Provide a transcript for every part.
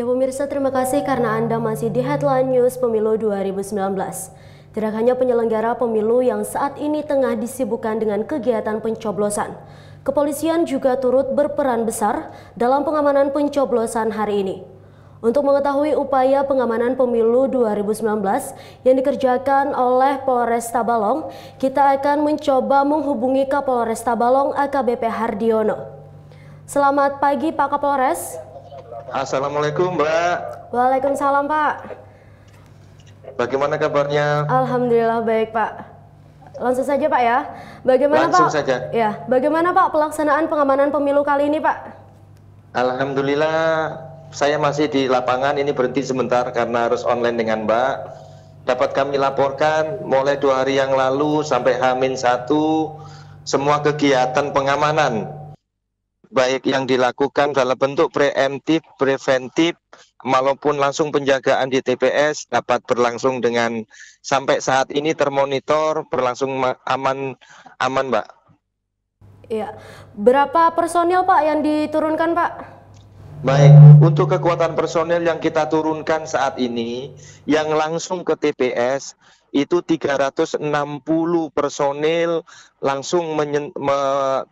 Ya pemirsa terima kasih karena Anda masih di Headline News Pemilu 2019. Tidak hanya penyelenggara pemilu yang saat ini tengah disibukkan dengan kegiatan pencoblosan. Kepolisian juga turut berperan besar dalam pengamanan pencoblosan hari ini. Untuk mengetahui upaya pengamanan pemilu 2019 yang dikerjakan oleh Polresta Balong, kita akan mencoba menghubungi Kapolresta Balong AKBP Hardiono. Selamat pagi Pak Kapolres. Assalamualaikum Mbak. Waalaikumsalam Pak. Bagaimana kabarnya? Alhamdulillah baik Pak. Langsung saja Pak ya. Bagaimana Langsung Pak? saja. Ya, bagaimana Pak pelaksanaan pengamanan pemilu kali ini Pak? Alhamdulillah saya masih di lapangan ini berhenti sebentar karena harus online dengan Mbak. Dapat kami laporkan mulai dua hari yang lalu sampai Hamin satu semua kegiatan pengamanan baik yang dilakukan dalam bentuk preemptif, preventif, maupun langsung penjagaan di TPS dapat berlangsung dengan sampai saat ini termonitor berlangsung aman aman, Mbak. Iya. Berapa personil Pak yang diturunkan, Pak? Baik, untuk kekuatan personil yang kita turunkan saat ini yang langsung ke TPS itu 360 personil langsung menyen, me,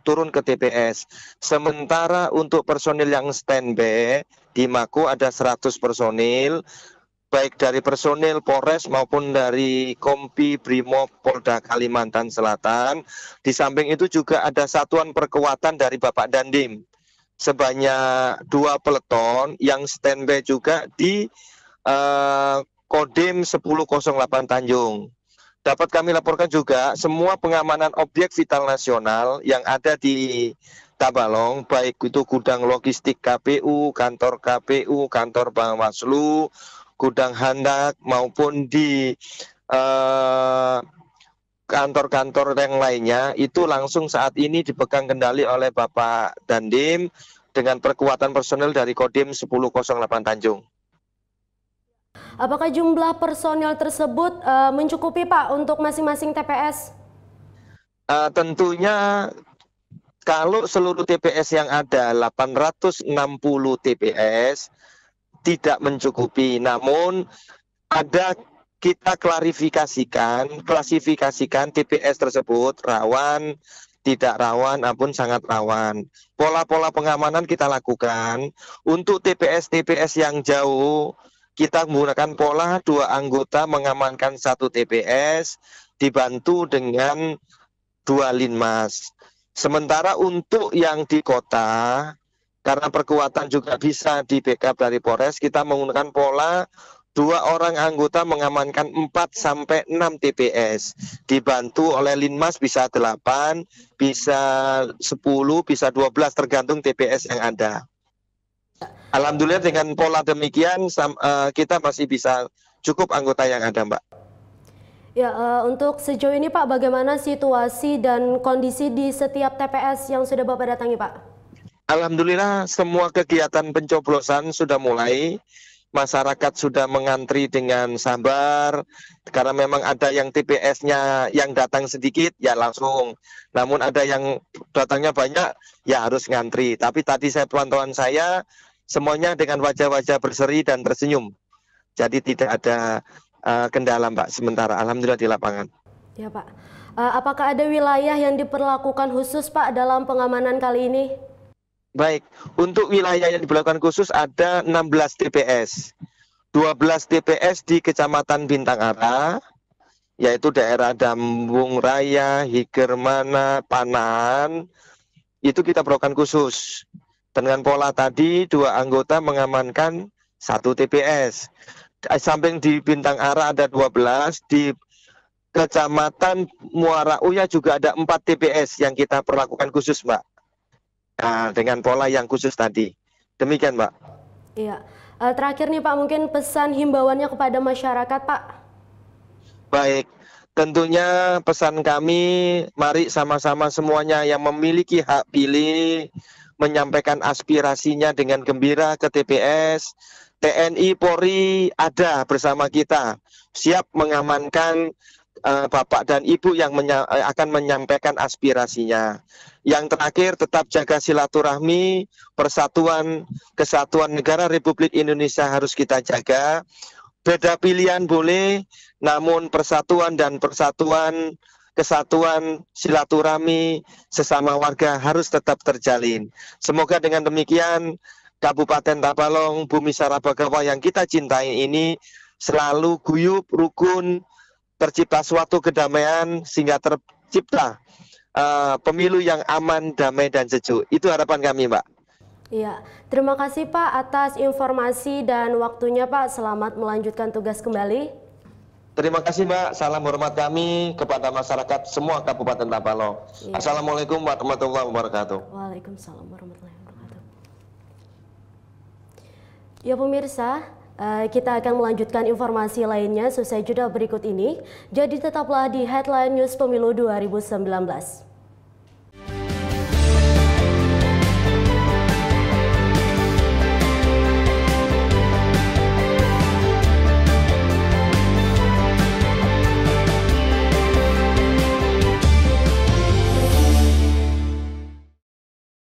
turun ke TPS. Sementara untuk personil yang standby di Mako ada 100 personil baik dari personil Polres maupun dari Kompi Brimob Polda Kalimantan Selatan. Di samping itu juga ada satuan perkuatan dari Bapak Dandim sebanyak dua peleton yang standby juga di uh, Kodim 1008 Tanjung. Dapat kami laporkan juga semua pengamanan objek vital nasional yang ada di Tabalong, baik itu gudang logistik KPU, kantor KPU, kantor Bawaslu, gudang handak maupun di kantor eh, kantor-kantor yang lainnya itu langsung saat ini dipegang kendali oleh Bapak Dandim dengan perkuatan personel dari Kodim 1008 Tanjung. Apakah jumlah personil tersebut uh, mencukupi Pak untuk masing-masing TPS? Uh, eh, tentunya kalau seluruh TPS yang ada 860 TPS tidak mencukupi. Namun ada kita klarifikasikan, klasifikasikan TPS tersebut rawan, tidak rawan, ampun sangat rawan. Pola-pola pengamanan kita lakukan untuk TPS-TPS yang jauh kita menggunakan pola dua anggota mengamankan satu TPS dibantu dengan dua linmas. Sementara untuk yang di kota, karena perkuatan juga bisa di backup dari Polres, kita menggunakan pola dua orang anggota mengamankan 4 sampai 6 TPS. Dibantu oleh Linmas bisa 8, bisa 10, bisa 12 tergantung TPS yang ada. Alhamdulillah dengan pola demikian eh, kita masih bisa cukup anggota yang ada, Mbak. Ya, eh, untuk sejauh ini Pak, bagaimana situasi dan kondisi di setiap TPS yang sudah Bapak datangi, Pak? Alhamdulillah semua kegiatan pencoblosan sudah mulai. Masyarakat sudah mengantri dengan sabar karena memang ada yang TPS-nya yang datang sedikit ya langsung. Namun ada yang datangnya banyak ya harus ngantri. Tapi tadi saya pantauan saya semuanya dengan wajah-wajah berseri dan tersenyum. Jadi tidak ada uh, kendala Mbak sementara alhamdulillah di lapangan. Ya Pak. Uh, apakah ada wilayah yang diperlakukan khusus Pak dalam pengamanan kali ini? Baik, untuk wilayah yang diperlakukan khusus ada 16 TPS. 12 TPS di Kecamatan Bintang Ara, yaitu daerah Dambung Raya, Higermana, Panahan, itu kita perlakukan khusus. Dengan pola tadi, dua anggota mengamankan satu TPS. Samping di Bintang Ara ada 12, di Kecamatan Muara Uya juga ada 4 TPS yang kita perlakukan khusus, Mbak. Nah, dengan pola yang khusus tadi. Demikian, Mbak. Iya. Eh, terakhir nih Pak, mungkin pesan himbauannya kepada masyarakat, Pak. Baik, tentunya pesan kami, mari sama-sama semuanya yang memiliki hak pilih menyampaikan aspirasinya dengan gembira ke TPS. TNI Polri ada bersama kita, siap mengamankan uh, Bapak dan Ibu yang menya eh, akan menyampaikan aspirasinya. Yang terakhir tetap jaga silaturahmi, persatuan kesatuan negara Republik Indonesia harus kita jaga. Beda pilihan boleh, namun persatuan dan persatuan kesatuan, silaturahmi, sesama warga harus tetap terjalin. Semoga dengan demikian Kabupaten Tabalong, Bumi Sarabagawa yang kita cintai ini selalu guyup, rukun, tercipta suatu kedamaian sehingga tercipta uh, pemilu yang aman, damai, dan sejuk. Itu harapan kami, Mbak. Iya, terima kasih Pak atas informasi dan waktunya Pak. Selamat melanjutkan tugas kembali. Terima kasih Mbak. Salam hormat kami kepada masyarakat semua Kabupaten Tapalo. Ya. Assalamualaikum warahmatullahi wabarakatuh. Waalaikumsalam warahmatullahi wabarakatuh. Ya pemirsa, eh, kita akan melanjutkan informasi lainnya selesai jeda berikut ini. Jadi tetaplah di Headline News Pemilu 2019.